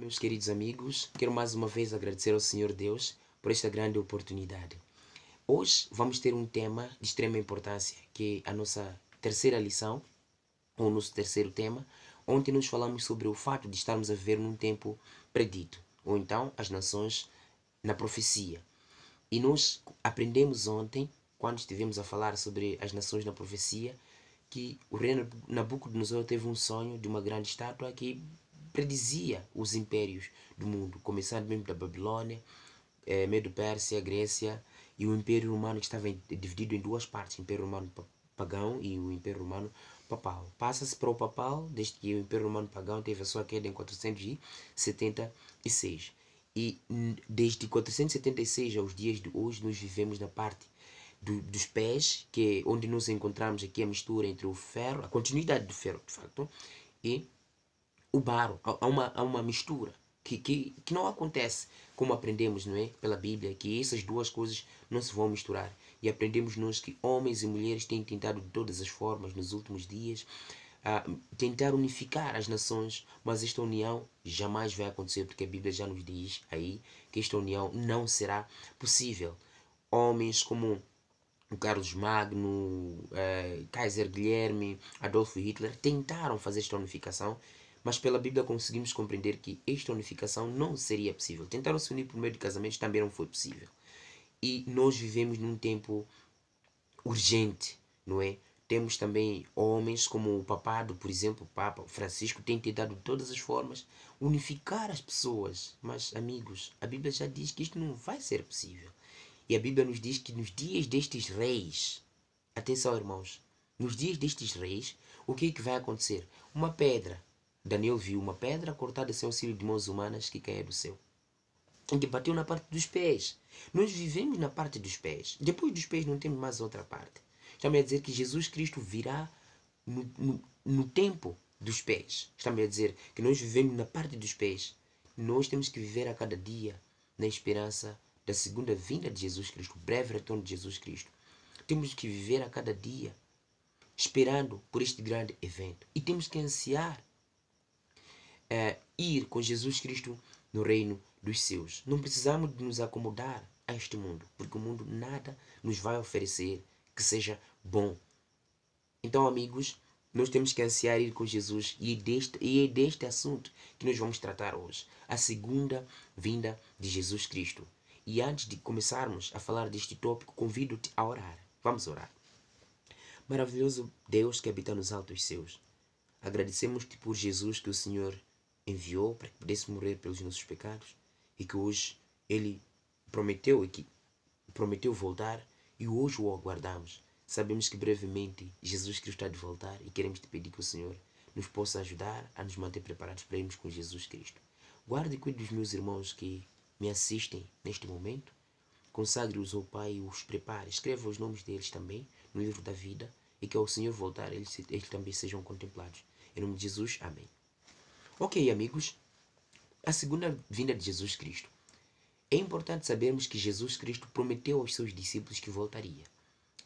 Meus queridos amigos, quero mais uma vez agradecer ao Senhor Deus por esta grande oportunidade. Hoje vamos ter um tema de extrema importância, que é a nossa terceira lição, ou o nosso terceiro tema. Ontem nos falamos sobre o fato de estarmos a viver num tempo predito, ou então as nações na profecia. E nós aprendemos ontem, quando estivemos a falar sobre as nações na profecia, que o rei Nabucodonosor teve um sonho de uma grande estátua que predizia os impérios do mundo, começando mesmo da Babilônia, eh, Medo-Pérsia, Grécia, e o Império Romano que estava em, dividido em duas partes, o Império Romano Pagão e o Império Romano Papal. Passa-se para o Papal, desde que o Império Romano Pagão teve a sua queda em 476. E desde 476 aos dias de hoje, nós vivemos na parte do, dos pés, que é onde nos encontramos aqui a mistura entre o ferro, a continuidade do ferro, de facto, e o barro, há uma, há uma mistura que, que, que não acontece como aprendemos não é? pela Bíblia, que essas duas coisas não se vão misturar. E aprendemos nós que homens e mulheres têm tentado de todas as formas nos últimos dias a ah, tentar unificar as nações, mas esta união jamais vai acontecer, porque a Bíblia já nos diz aí que esta união não será possível. Homens como o Carlos Magno, eh, Kaiser Guilherme, Adolfo Hitler tentaram fazer esta unificação mas pela Bíblia conseguimos compreender que esta unificação não seria possível. Tentaram se unir por meio de casamentos também não foi possível. E nós vivemos num tempo urgente, não é? Temos também homens como o papado, por exemplo, o Papa Francisco tem tentado de todas as formas unificar as pessoas. Mas, amigos, a Bíblia já diz que isto não vai ser possível. E a Bíblia nos diz que nos dias destes reis, atenção, irmãos, nos dias destes reis, o que é que vai acontecer? Uma pedra Daniel viu uma pedra cortada sem auxílio de mãos humanas que caía do céu. Em que bateu na parte dos pés. Nós vivemos na parte dos pés. Depois dos pés não temos mais outra parte. Está-me a dizer que Jesus Cristo virá no, no, no tempo dos pés. Está-me a dizer que nós vivemos na parte dos pés. Nós temos que viver a cada dia na esperança da segunda vinda de Jesus Cristo, breve retorno de Jesus Cristo. Temos que viver a cada dia esperando por este grande evento. E temos que ansiar é, ir com Jesus Cristo no reino dos seus. Não precisamos de nos acomodar a este mundo, porque o mundo nada nos vai oferecer que seja bom. Então, amigos, nós temos que ansiar ir com Jesus e, é deste, e é deste assunto que nós vamos tratar hoje, a segunda vinda de Jesus Cristo. E antes de começarmos a falar deste tópico, convido-te a orar. Vamos orar. Maravilhoso Deus que habita nos altos céus, agradecemos-te por Jesus que o Senhor enviou para que pudesse morrer pelos nossos pecados e que hoje ele prometeu e que prometeu voltar e hoje o aguardamos. Sabemos que brevemente Jesus Cristo está de voltar e queremos te pedir que o Senhor nos possa ajudar a nos manter preparados para irmos com Jesus Cristo. Guarde e cuide dos meus irmãos que me assistem neste momento. Consagre-os ao Pai e os prepare. Escreva os nomes deles também no livro da vida e que ao Senhor voltar eles, eles também sejam contemplados. Em nome de Jesus, amém. Ok, amigos, a segunda vinda de Jesus Cristo. É importante sabermos que Jesus Cristo prometeu aos seus discípulos que voltaria.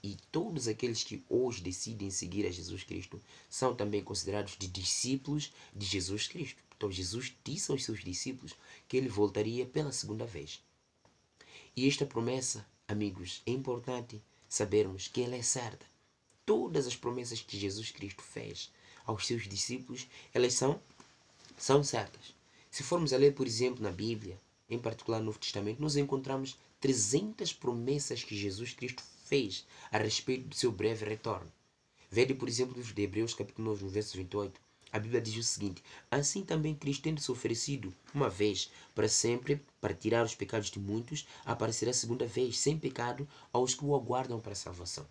E todos aqueles que hoje decidem seguir a Jesus Cristo são também considerados de discípulos de Jesus Cristo. Então, Jesus disse aos seus discípulos que ele voltaria pela segunda vez. E esta promessa, amigos, é importante sabermos que ela é certa. Todas as promessas que Jesus Cristo fez aos seus discípulos, elas são são certas. Se formos a ler, por exemplo, na Bíblia, em particular no Novo Testamento, nós encontramos 300 promessas que Jesus Cristo fez a respeito do seu breve retorno. Vede, por exemplo, os de Hebreus, capítulo 9, verso 28. A Bíblia diz o seguinte: Assim também Cristo, tendo-se oferecido uma vez para sempre, para tirar os pecados de muitos, aparecerá segunda vez, sem pecado, aos que o aguardam para a salvação.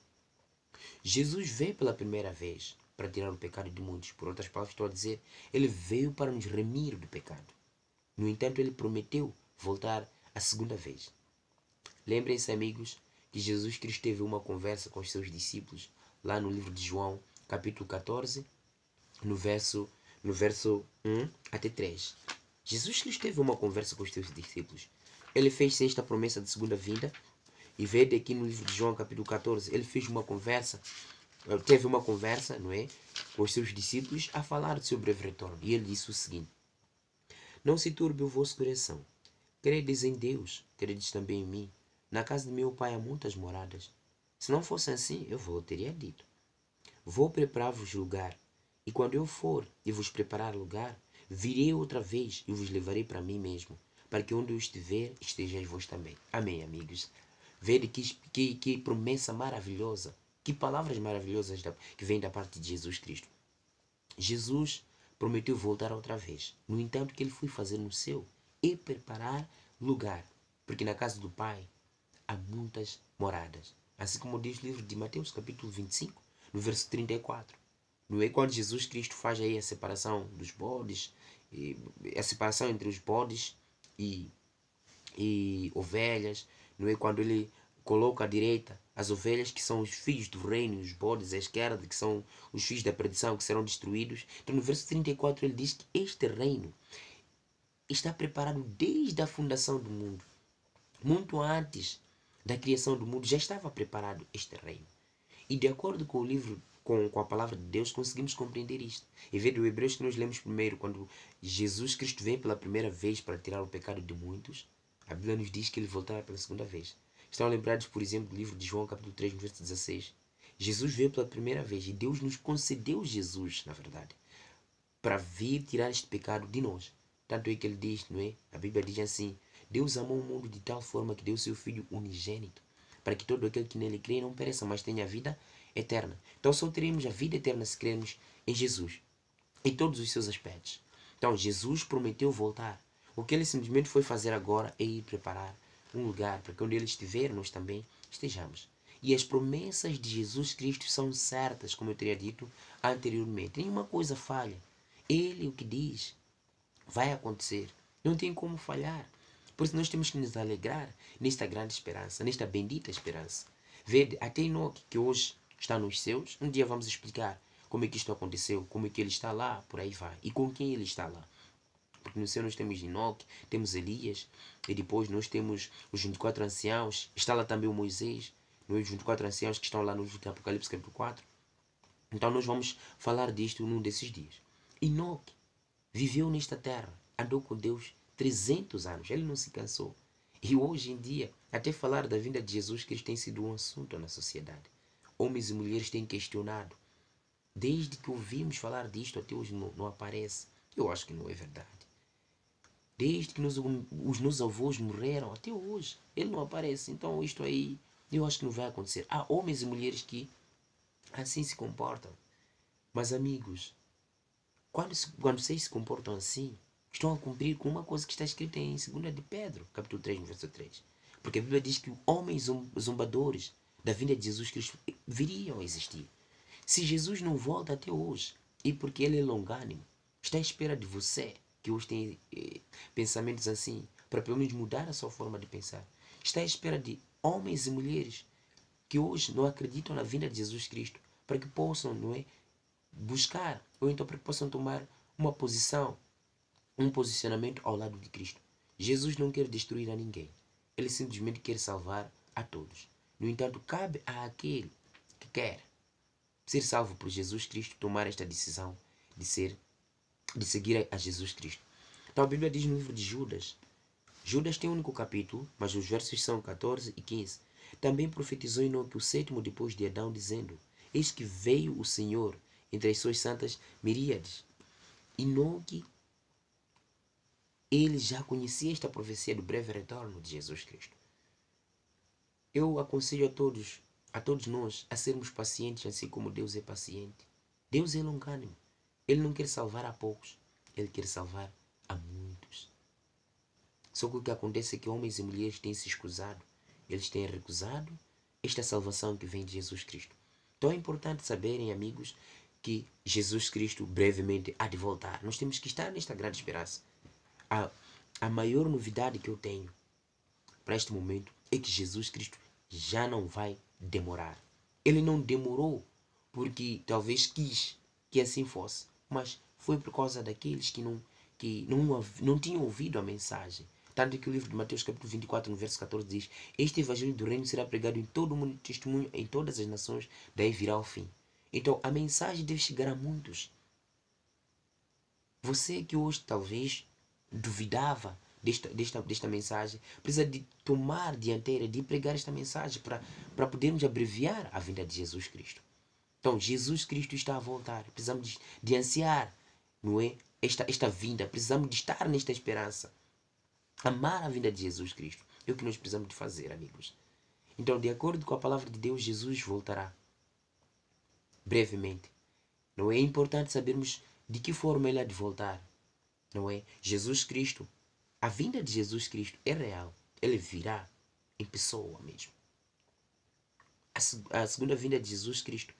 Jesus veio pela primeira vez para tirar o pecado de muitos. Por outras palavras, estou a dizer, ele veio para nos remir do pecado. No entanto, ele prometeu voltar a segunda vez. Lembrem-se, amigos, que Jesus Cristo teve uma conversa com os seus discípulos lá no livro de João, capítulo 14, no verso, no verso 1 até 3. Jesus Cristo teve uma conversa com os seus discípulos. Ele fez esta promessa de segunda vinda. E vê aqui no livro de João, capítulo 14, ele fez uma conversa ele ah, teve uma conversa, não é? Com os seus discípulos a falar sobre seu breve retorno. E ele disse o seguinte: Não se turbe o vosso coração. Credes em Deus, credes também em mim. Na casa de meu pai há muitas moradas. Se não fosse assim, eu vou teria dito. Vou preparar-vos lugar. E quando eu for e vos preparar lugar, virei outra vez e vos levarei para mim mesmo, para que onde eu estiver, estejais vós também. Amém, amigos. Vede que, que, que promessa maravilhosa que palavras maravilhosas da, que vêm da parte de Jesus Cristo. Jesus prometeu voltar outra vez. No entanto, o que ele foi fazer no seu? E é preparar lugar. Porque na casa do Pai há muitas moradas. Assim como diz o livro de Mateus, capítulo 25, no verso 34. Não é quando Jesus Cristo faz aí a separação dos bodes, a separação entre os bodes e, e ovelhas. Não é quando ele coloco à direita as ovelhas que são os filhos do reino, os bodes à esquerda que são os filhos da perdição que serão destruídos. Então no verso 34 ele diz que este reino está preparado desde a fundação do mundo. Muito antes da criação do mundo já estava preparado este reino. E de acordo com o livro com, com a palavra de Deus conseguimos compreender isto. Em vez do Hebreus que nós lemos primeiro, quando Jesus Cristo vem pela primeira vez para tirar o pecado de muitos, a Bíblia nos diz que ele voltará pela segunda vez. Estão lembrados, por exemplo, do livro de João, capítulo 3, verso 16? Jesus veio pela primeira vez e Deus nos concedeu Jesus, na verdade, para vir tirar este pecado de nós. Tanto é que ele diz, não é? A Bíblia diz assim: Deus amou o mundo de tal forma que deu seu Filho unigênito, para que todo aquele que nele crê não pereça, mas tenha a vida eterna. Então só teremos a vida eterna se crermos em Jesus, em todos os seus aspectos. Então Jesus prometeu voltar. O que ele simplesmente foi fazer agora é ir preparar um lugar para que onde Ele estiver, nós também estejamos. E as promessas de Jesus Cristo são certas, como eu teria dito anteriormente. Nenhuma coisa falha. Ele, o que diz, vai acontecer. Não tem como falhar. Por isso nós temos que nos alegrar nesta grande esperança, nesta bendita esperança. Vede, até Enoque, que hoje está nos céus, um dia vamos explicar como é que isto aconteceu, como é que ele está lá, por aí vai, e com quem ele está lá. Porque no céu nós temos Enoque, temos Elias, e depois nós temos os 24 anciãos, está lá também o Moisés, os 24 anciãos que estão lá no Apocalipse capítulo 4. Então nós vamos falar disto num desses dias. Enoque viveu nesta terra, andou com Deus 300 anos, ele não se cansou. E hoje em dia, até falar da vinda de Jesus Cristo tem sido um assunto na sociedade. Homens e mulheres têm questionado. Desde que ouvimos falar disto, até hoje não, não aparece. Eu acho que não é verdade. Desde que nos, os meus avós morreram até hoje, ele não aparece. Então, isto aí, eu acho que não vai acontecer. Há homens e mulheres que assim se comportam. Mas, amigos, quando, quando vocês se comportam assim, estão a cumprir com uma coisa que está escrita em 2 de Pedro, capítulo 3, verso 3. Porque a Bíblia diz que homens zombadores da vinda de Jesus Cristo viriam a existir. Se Jesus não volta até hoje, e porque ele é longânimo, está à espera de você que hoje tem eh, pensamentos assim, para pelo menos mudar a sua forma de pensar. Está à espera de homens e mulheres que hoje não acreditam na vinda de Jesus Cristo, para que possam, não é, buscar, ou então para que possam tomar uma posição, um posicionamento ao lado de Cristo. Jesus não quer destruir a ninguém. Ele simplesmente quer salvar a todos. No entanto, cabe a aquele que quer ser salvo por Jesus Cristo tomar esta decisão de ser de seguir a Jesus Cristo. Então a Bíblia diz no livro de Judas. Judas tem um único capítulo, mas os versos são 14 e 15. Também profetizou Enoque o sétimo depois de Adão, dizendo: Eis que veio o Senhor entre as suas santas miríades. Enoque, ele já conhecia esta profecia do breve retorno de Jesus Cristo. Eu aconselho a todos, a todos nós, a sermos pacientes, assim como Deus é paciente. Deus é longânimo. Ele não quer salvar a poucos, ele quer salvar a muitos. Só que o que acontece é que homens e mulheres têm se escusado, eles têm recusado esta salvação que vem de Jesus Cristo. Então é importante saberem, amigos, que Jesus Cristo brevemente há de voltar. Nós temos que estar nesta grande esperança. A, a maior novidade que eu tenho para este momento é que Jesus Cristo já não vai demorar. Ele não demorou porque talvez quis que assim fosse mas foi por causa daqueles que não, que não, não tinham ouvido a mensagem. Tanto que o livro de Mateus capítulo 24, no verso 14 diz: Este evangelho do reino será pregado em todo o mundo, testemunho em todas as nações, daí virá o fim. Então a mensagem deve chegar a muitos. Você que hoje talvez duvidava desta, desta, desta mensagem, precisa de tomar dianteira, de pregar esta mensagem para podermos abreviar a vinda de Jesus Cristo. Então, Jesus Cristo está a voltar. Precisamos de, de ansiar, não é? Esta, esta vinda, precisamos de estar nesta esperança. Amar a vinda de Jesus Cristo é o que nós precisamos de fazer, amigos. Então, de acordo com a palavra de Deus, Jesus voltará brevemente. Não é importante sabermos de que forma ele há de voltar. Não é? Jesus Cristo, a vinda de Jesus Cristo é real. Ele virá em pessoa mesmo. A, a segunda vinda de Jesus Cristo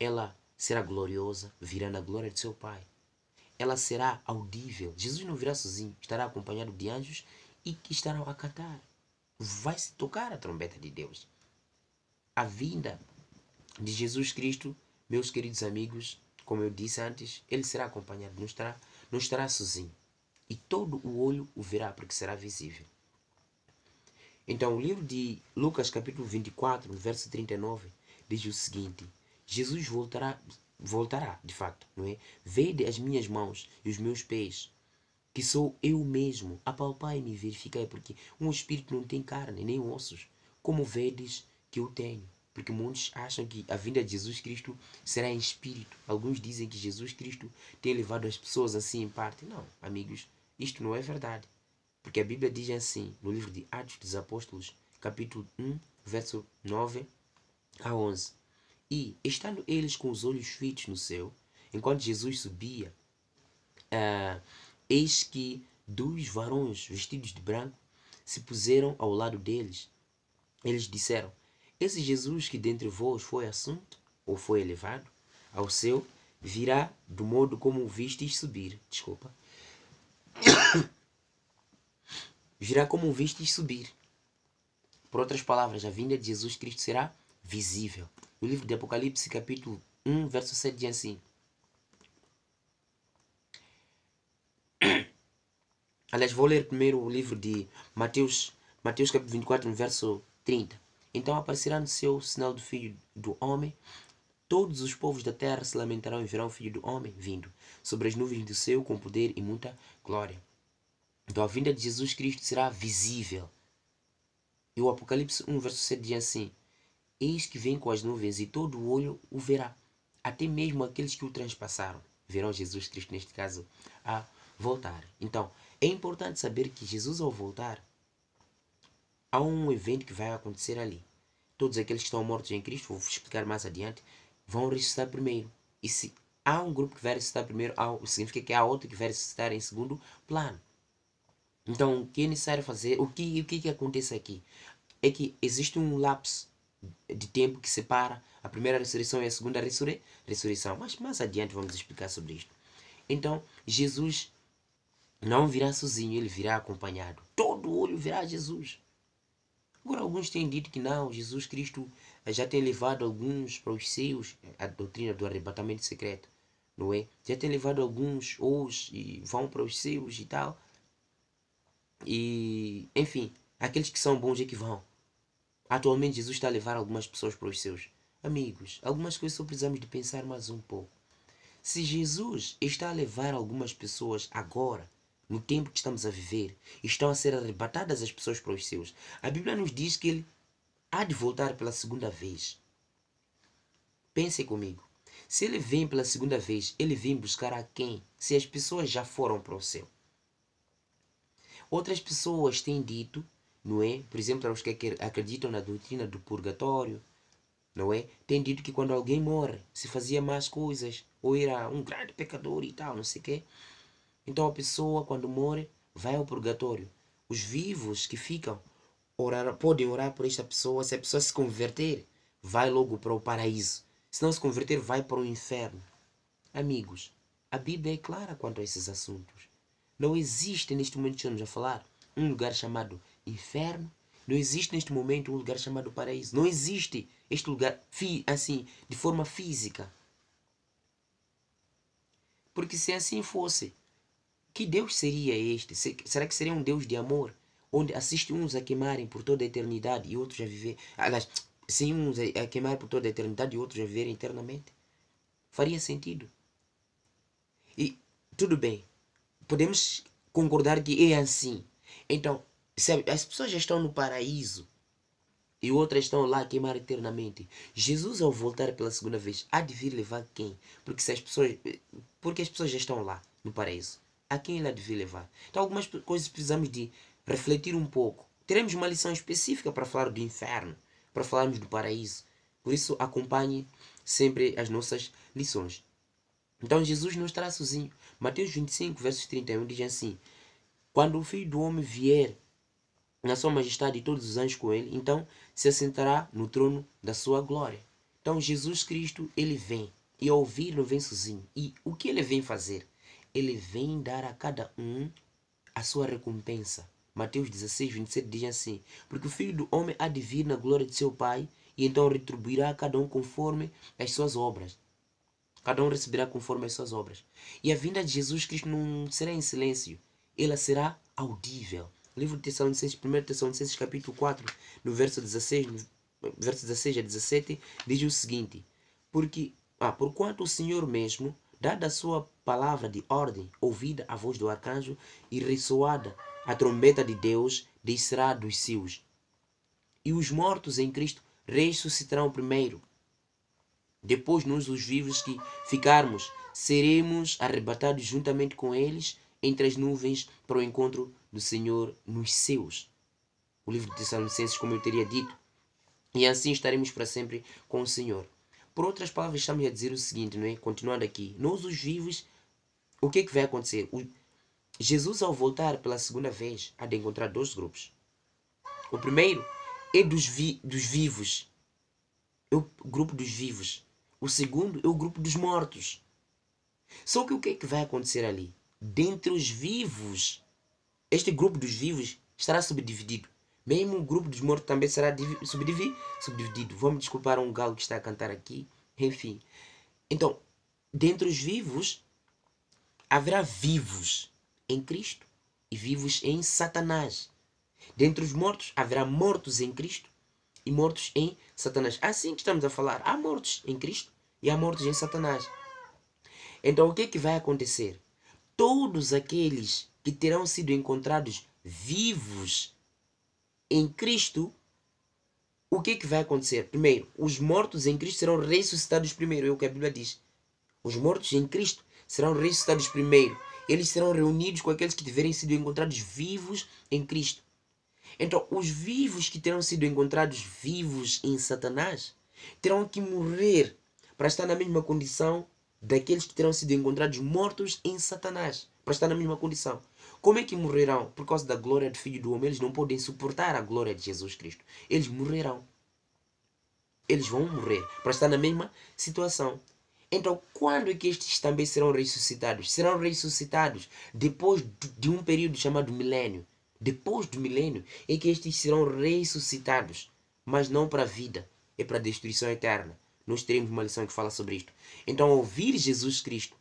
ela será gloriosa, virá na glória de seu Pai. Ela será audível. Jesus não virá sozinho, estará acompanhado de anjos e que estarão a cantar. Vai se tocar a trombeta de Deus. A vinda de Jesus Cristo, meus queridos amigos, como eu disse antes, ele será acompanhado, não estará, não estará sozinho. E todo o olho o verá, porque será visível. Então, o livro de Lucas, capítulo 24, verso 39, diz o seguinte: Jesus voltará, voltará, de fato, não é? Vede as minhas mãos e os meus pés, que sou eu mesmo. Apalpai-me e verificai, porque um espírito não tem carne nem ossos, como vedes que eu tenho. Porque muitos acham que a vinda de Jesus Cristo será em espírito. Alguns dizem que Jesus Cristo tem levado as pessoas assim em parte. Não, amigos, isto não é verdade. Porque a Bíblia diz assim, no livro de Atos dos Apóstolos, capítulo 1, verso 9 a 11. E, estando eles com os olhos fitos no céu, enquanto Jesus subia, uh, eis que dois varões vestidos de branco se puseram ao lado deles. Eles disseram: Esse Jesus que dentre vós foi assunto, ou foi elevado, ao céu, virá do modo como o vistes subir. Desculpa. virá como o vistes subir. Por outras palavras, a vinda de Jesus Cristo será visível no livro de Apocalipse, capítulo 1, verso 7, diz assim. Aliás, vou ler primeiro o livro de Mateus, Mateus capítulo 24, verso 30. Então aparecerá no seu sinal do Filho do Homem. Todos os povos da terra se lamentarão e verão o Filho do Homem vindo sobre as nuvens do céu com poder e muita glória. Então a vinda de Jesus Cristo será visível. E o Apocalipse 1, verso 7 diz assim: Eis que vem com as nuvens, e todo o olho o verá. Até mesmo aqueles que o transpassaram verão Jesus Cristo, neste caso, a voltar. Então, é importante saber que Jesus, ao voltar, há um evento que vai acontecer ali. Todos aqueles que estão mortos em Cristo, vou explicar mais adiante, vão ressuscitar primeiro. E se há um grupo que vai ressuscitar primeiro, significa que há outro que vai ressuscitar em segundo plano. Então, o que é necessário fazer? O que, o que, é que acontece aqui? É que existe um lapso de tempo que separa a primeira ressurreição e a segunda ressurre ressurreição. Mas mais adiante vamos explicar sobre isto. Então, Jesus não virá sozinho, ele virá acompanhado. Todo olho a Jesus. Agora, alguns têm dito que não, Jesus Cristo eh, já tem levado alguns para os seus, eh, a doutrina do arrebatamento secreto, não é? Já tem levado alguns hoje e vão para os seus e tal. E, enfim, aqueles que são bons é que vão. Atualmente, Jesus está a levar algumas pessoas para os seus. Amigos, algumas coisas só precisamos de pensar mais um pouco. Se Jesus está a levar algumas pessoas agora, no tempo que estamos a viver, estão a ser arrebatadas as pessoas para os seus, a Bíblia nos diz que ele há de voltar pela segunda vez. Pensem comigo. Se ele vem pela segunda vez, ele vem buscar a quem? Se as pessoas já foram para o céu. Outras pessoas têm dito não é? Por exemplo, para os que acreditam na doutrina do purgatório, não é? Tem dito que quando alguém morre, se fazia mais coisas, ou era um grande pecador e tal, não sei o quê. Então a pessoa, quando morre, vai ao purgatório. Os vivos que ficam orar, podem orar por esta pessoa. Se a pessoa se converter, vai logo para o paraíso. Se não se converter, vai para o inferno. Amigos, a Bíblia é clara quanto a esses assuntos. Não existe, neste momento que estamos a falar, um lugar chamado inferno. Não existe neste momento um lugar chamado paraíso. Não existe este lugar assim, de forma física. Porque se assim fosse, que Deus seria este? Será que seria um Deus de amor? Onde assiste uns a queimarem por toda a eternidade e outros a viver. Aliás, sim, uns a queimar por toda a eternidade e outros a viver eternamente? Faria sentido. E tudo bem, podemos concordar que é assim. Então, as pessoas já estão no paraíso e outras estão lá a queimar eternamente. Jesus, ao voltar pela segunda vez, há de vir levar quem? Porque, se as, pessoas, porque as pessoas já estão lá no paraíso. A quem ele há de vir levar? Então, algumas coisas precisamos de refletir um pouco. Teremos uma lição específica para falar do inferno, para falarmos do paraíso. Por isso, acompanhe sempre as nossas lições. Então, Jesus não estará sozinho. Mateus 25, versos 31 diz assim: Quando o filho do homem vier na sua majestade e todos os anjos com ele, então se assentará no trono da sua glória. Então Jesus Cristo, ele vem, e ao vir não vem sozinho. E o que ele vem fazer? Ele vem dar a cada um a sua recompensa. Mateus 16, 27 diz assim: Porque o filho do homem há de vir na glória de seu Pai, e então retribuirá a cada um conforme as suas obras. Cada um receberá conforme as suas obras. E a vinda de Jesus Cristo não será em silêncio, ela será audível. Livro de Tessalonicenses, 1 Tessalonicenses capítulo 4, no verso 16, no verso 16 a 17, diz o seguinte: Porque, ah, porquanto o Senhor mesmo, dada a sua palavra de ordem, ouvida a voz do arcanjo e ressoada a trombeta de Deus, descerá dos seus. E os mortos em Cristo ressuscitarão primeiro. Depois, nós, os vivos que ficarmos, seremos arrebatados juntamente com eles entre as nuvens para o encontro do Senhor nos seus. O livro de Tessalonicenses, como eu teria dito. E assim estaremos para sempre com o Senhor. Por outras palavras, estamos a dizer o seguinte, não é? Continuando aqui. Nós, os vivos, o que é que vai acontecer? O... Jesus, ao voltar pela segunda vez, há de encontrar dois grupos. O primeiro é dos, vi... dos vivos. É o grupo dos vivos. O segundo é o grupo dos mortos. Só que o que é que vai acontecer ali? Dentre os vivos, este grupo dos vivos estará subdividido. Mesmo o grupo dos mortos também será subdividido. subdividido. Vamos desculpar um galo que está a cantar aqui. Enfim. Então, dentre os vivos, haverá vivos em Cristo e vivos em Satanás. Dentre os mortos, haverá mortos em Cristo e mortos em Satanás. Assim que estamos a falar, há mortos em Cristo e há mortos em Satanás. Então, o que é que vai acontecer? Todos aqueles que terão sido encontrados vivos em Cristo, o que, é que vai acontecer? Primeiro, os mortos em Cristo serão ressuscitados primeiro, é o que a Bíblia diz. Os mortos em Cristo serão ressuscitados primeiro. Eles serão reunidos com aqueles que tiverem sido encontrados vivos em Cristo. Então, os vivos que terão sido encontrados vivos em Satanás terão que morrer para estar na mesma condição daqueles que terão sido encontrados mortos em Satanás. Para estar na mesma condição. Como é que morrerão? Por causa da glória do Filho do Homem, eles não podem suportar a glória de Jesus Cristo. Eles morrerão. Eles vão morrer para estar na mesma situação. Então, quando é que estes também serão ressuscitados? Serão ressuscitados depois de um período chamado milênio. Depois do milênio é que estes serão ressuscitados, mas não para a vida, é para a destruição eterna. Nós teremos uma lição que fala sobre isto. Então, ouvir Jesus Cristo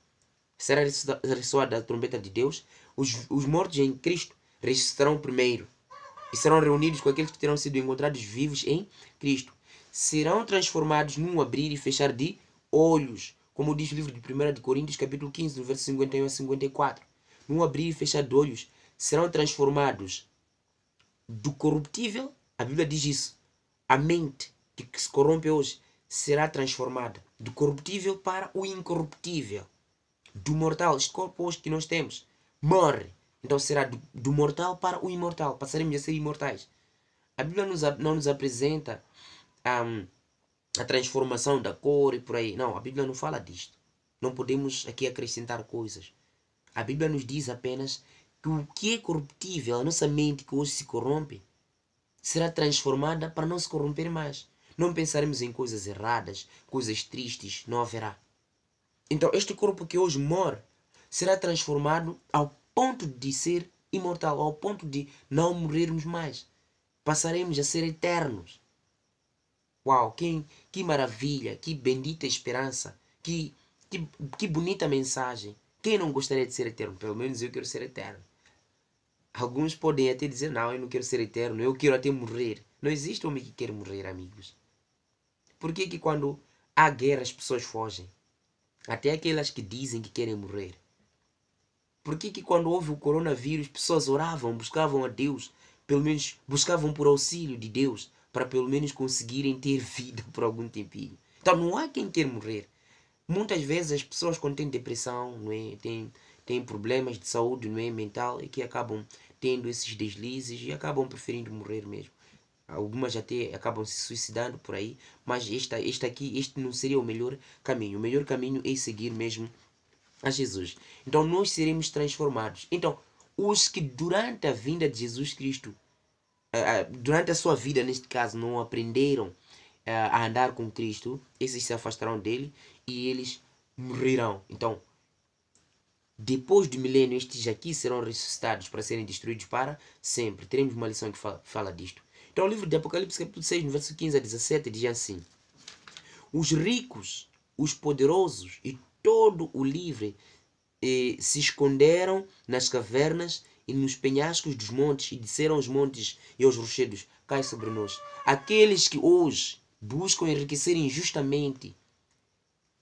será ressoada a trombeta de Deus, os, os mortos em Cristo ressuscitarão primeiro e serão reunidos com aqueles que terão sido encontrados vivos em Cristo. Serão transformados num abrir e fechar de olhos, como diz o livro de 1 de Coríntios, capítulo 15, no verso 51 a 54. Num abrir e fechar de olhos, serão transformados do corruptível, a Bíblia diz isso, a mente que, que se corrompe hoje será transformada do corruptível para o incorruptível, do mortal, este corpo hoje que nós temos morre. Então será do, do mortal para o imortal. Passaremos a ser imortais. A Bíblia nos, não nos apresenta um, a transformação da cor e por aí. Não, a Bíblia não fala disto. Não podemos aqui acrescentar coisas. A Bíblia nos diz apenas que o que é corruptível, a nossa mente que hoje se corrompe, será transformada para não se corromper mais. Não pensaremos em coisas erradas, coisas tristes, não haverá. Então, este corpo que hoje morre será transformado ao ponto de ser imortal, ao ponto de não morrermos mais. Passaremos a ser eternos. Uau, que, que maravilha, que bendita esperança, que, que, que bonita mensagem. Quem não gostaria de ser eterno? Pelo menos eu quero ser eterno. Alguns podem até dizer: não, eu não quero ser eterno, eu quero até morrer. Não existe homem que quer morrer, amigos. Por que, que quando há guerra as pessoas fogem? Até aquelas que dizem que querem morrer. Por que quando houve o coronavírus, pessoas oravam, buscavam a Deus, pelo menos buscavam por auxílio de Deus, para pelo menos conseguirem ter vida por algum tempinho. Então não há quem quer morrer. Muitas vezes as pessoas quando têm depressão, não é? têm, têm problemas de saúde não é? mental e é que acabam tendo esses deslizes e acabam preferindo morrer mesmo. Algumas até acabam se suicidando por aí, mas esta, esta aqui, este não seria o melhor caminho. O melhor caminho é seguir mesmo a Jesus. Então nós seremos transformados. Então, os que durante a vinda de Jesus Cristo, eh, eh, durante a sua vida, neste caso, não aprenderam eh, a andar com Cristo, esses se afastarão dele e eles morrerão. Então, depois do milênio, estes aqui serão ressuscitados para serem destruídos para sempre. Teremos uma lição que fala, disto. Então, o livro de Apocalipse, capítulo 6, verso 15 a 17, diz assim: Os ricos, os poderosos e todo o livre e eh, se esconderam nas cavernas e nos penhascos dos montes e disseram aos montes e aos rochedos: Cai sobre nós. Aqueles que hoje buscam enriquecer injustamente,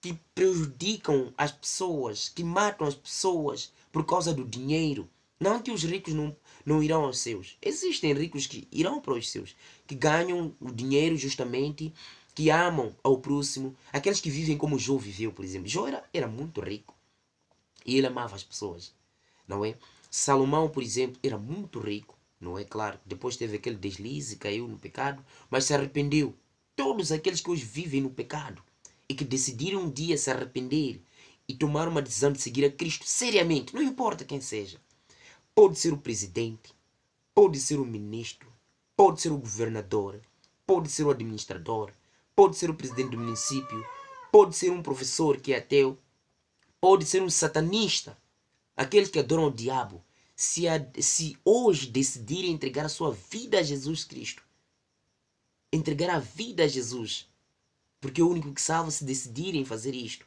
que prejudicam as pessoas, que matam as pessoas por causa do dinheiro. Não que os ricos não, não irão aos seus. Existem ricos que irão para os seus, que ganham o dinheiro justamente que amam ao próximo, aqueles que vivem como Jô viveu, por exemplo. Jô era, era muito rico e ele amava as pessoas, não é? Salomão, por exemplo, era muito rico, não é? Claro, depois teve aquele deslize, caiu no pecado, mas se arrependeu. Todos aqueles que hoje vivem no pecado e que decidiram um dia se arrepender e tomar uma decisão de seguir a Cristo seriamente, não importa quem seja. Pode ser o presidente, pode ser o ministro, pode ser o governador, pode ser o administrador, pode ser o presidente do município, pode ser um professor que é ateu, pode ser um satanista, aqueles que adoram o diabo. Se, a, é se hoje decidirem entregar a sua vida a Jesus Cristo, entregar a vida a Jesus, porque é o único que salva se decidirem fazer isto,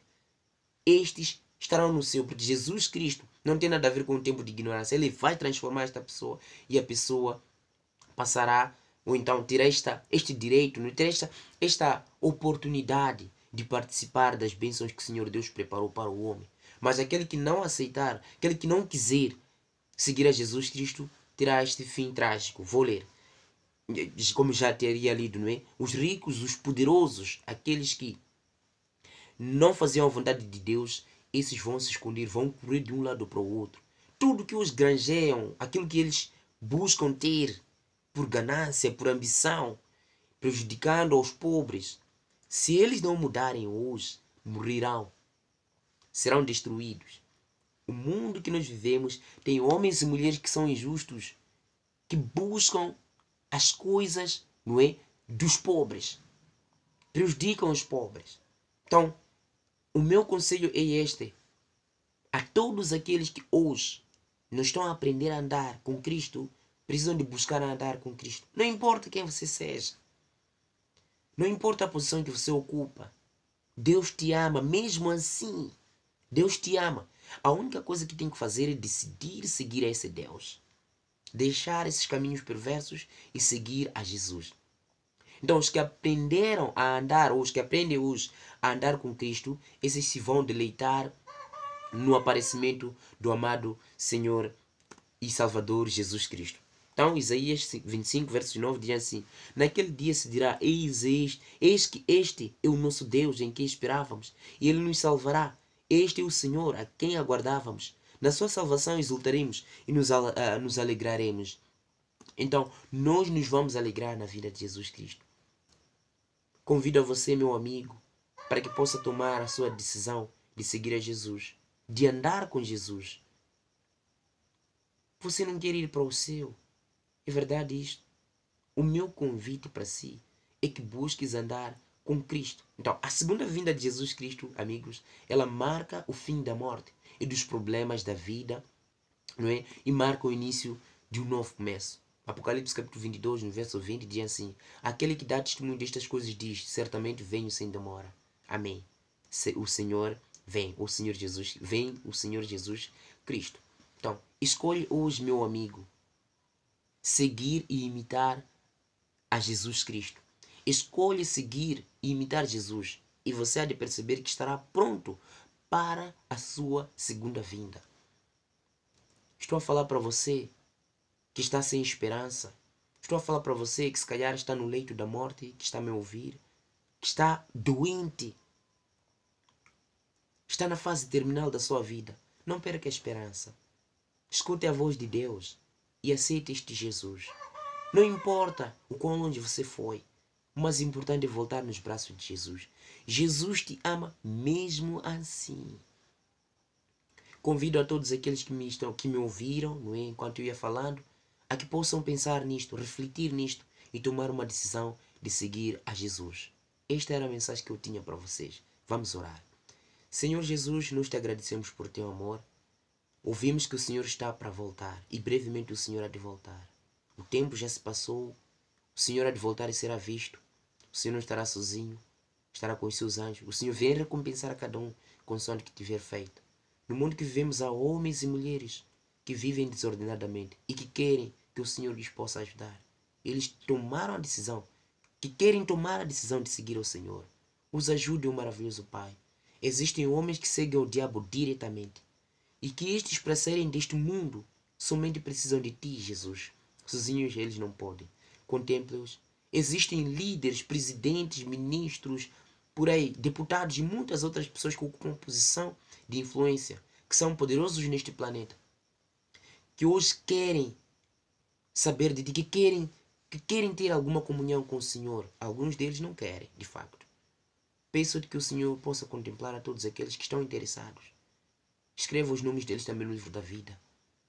estes estarão no céu, porque Jesus Cristo não tem nada a ver com o tempo de ignorância. Ele vai transformar esta pessoa e a pessoa passará ou então ter esta, este direito, é? ter esta, esta oportunidade de participar das bênçãos que o Senhor Deus preparou para o homem. Mas aquele que não aceitar, aquele que não quiser seguir a Jesus Cristo, terá este fim trágico. Vou ler. Como já teria lido, não é? Os ricos, os poderosos, aqueles que não faziam a vontade de Deus, esses vão se esconder, vão correr de um lado para o outro. Tudo que os granjeiam, aquilo que eles buscam ter, por ganância, por ambição, prejudicando aos pobres. Se eles não mudarem hoje, morrerão, serão destruídos. O mundo que nós vivemos tem homens e mulheres que são injustos, que buscam as coisas, não é, dos pobres, prejudicam os pobres. Então, o meu conselho é este: a todos aqueles que hoje não estão a aprender a andar com Cristo, precisam de buscar andar com Cristo. Não importa quem você seja. Não importa a posição que você ocupa. Deus te ama, mesmo assim. Deus te ama. A única coisa que tem que fazer é decidir seguir a esse Deus. Deixar esses caminhos perversos e seguir a Jesus. Então, os que aprenderam a andar, ou os que aprendem hoje a andar com Cristo, esses se vão deleitar no aparecimento do amado Senhor e Salvador Jesus Cristo. Então, Isaías 25, verso 9 diz assim: Naquele dia se dirá: Eis, eis, eis que este é o nosso Deus em quem esperávamos, e ele nos salvará. Este é o Senhor a quem aguardávamos. Na sua salvação exultaremos e nos, uh, nos alegraremos. Então, nós nos vamos alegrar na vida de Jesus Cristo. Convido a você, meu amigo, para que possa tomar a sua decisão de seguir a Jesus, de andar com Jesus. Você não quer ir para o céu, é verdade isto. O meu convite para si é que busques andar com Cristo. Então, a segunda vinda de Jesus Cristo, amigos, ela marca o fim da morte e dos problemas da vida, não é? E marca o início de um novo começo. Apocalipse capítulo 22, no verso 20, diz assim: Aquele que dá testemunho destas coisas diz: Certamente venho sem demora. Amém. O Senhor vem, o Senhor Jesus, vem o Senhor Jesus Cristo. Então, escolhe hoje, meu amigo, seguir e imitar a Jesus Cristo. Escolhe seguir e imitar Jesus e você há de perceber que estará pronto para a sua segunda vinda. Estou a falar para você que está sem esperança. Estou a falar para você que se calhar está no leito da morte, que está a me ouvir, que está doente. Está na fase terminal da sua vida. Não perca a esperança. Escute a voz de Deus e aceite este Jesus. Não importa o quão longe você foi, o mais importante é voltar nos braços de Jesus. Jesus te ama mesmo assim. Convido a todos aqueles que me, estão, que me ouviram não é, enquanto eu ia falando a que possam pensar nisto, refletir nisto e tomar uma decisão de seguir a Jesus. Esta era a mensagem que eu tinha para vocês. Vamos orar. Senhor Jesus, nós te agradecemos por teu amor. Ouvimos que o Senhor está para voltar e brevemente o Senhor há de voltar. O tempo já se passou, o Senhor há de voltar e será visto. O Senhor não estará sozinho, estará com os seus anjos. O Senhor vem recompensar a cada um com consoante que tiver feito. No mundo que vivemos há homens e mulheres que vivem desordenadamente e que querem que o Senhor lhes possa ajudar. Eles tomaram a decisão, que querem tomar a decisão de seguir o Senhor. Os ajude o maravilhoso Pai. Existem homens que seguem o diabo diretamente e que estes, para serem deste mundo, somente precisam de ti, Jesus. Sozinhos eles não podem. Contempla-os. Existem líderes, presidentes, ministros, por aí, deputados e muitas outras pessoas que ocupam posição de influência, que são poderosos neste planeta, que hoje querem saber de ti, que querem, que querem ter alguma comunhão com o Senhor. Alguns deles não querem, de facto. Peço que o Senhor possa contemplar a todos aqueles que estão interessados Escreva os nomes deles também no livro da vida.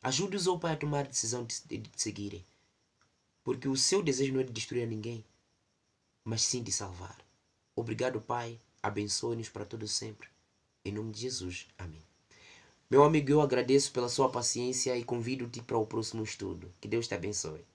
Ajude-os, ó Pai, a tomar a decisão de, de, de seguirem. Porque o seu desejo não é de destruir ninguém, mas sim de salvar. Obrigado, Pai. Abençoe-nos para todo sempre. Em nome de Jesus. Amém. Meu amigo, eu agradeço pela sua paciência e convido-te para o próximo estudo. Que Deus te abençoe.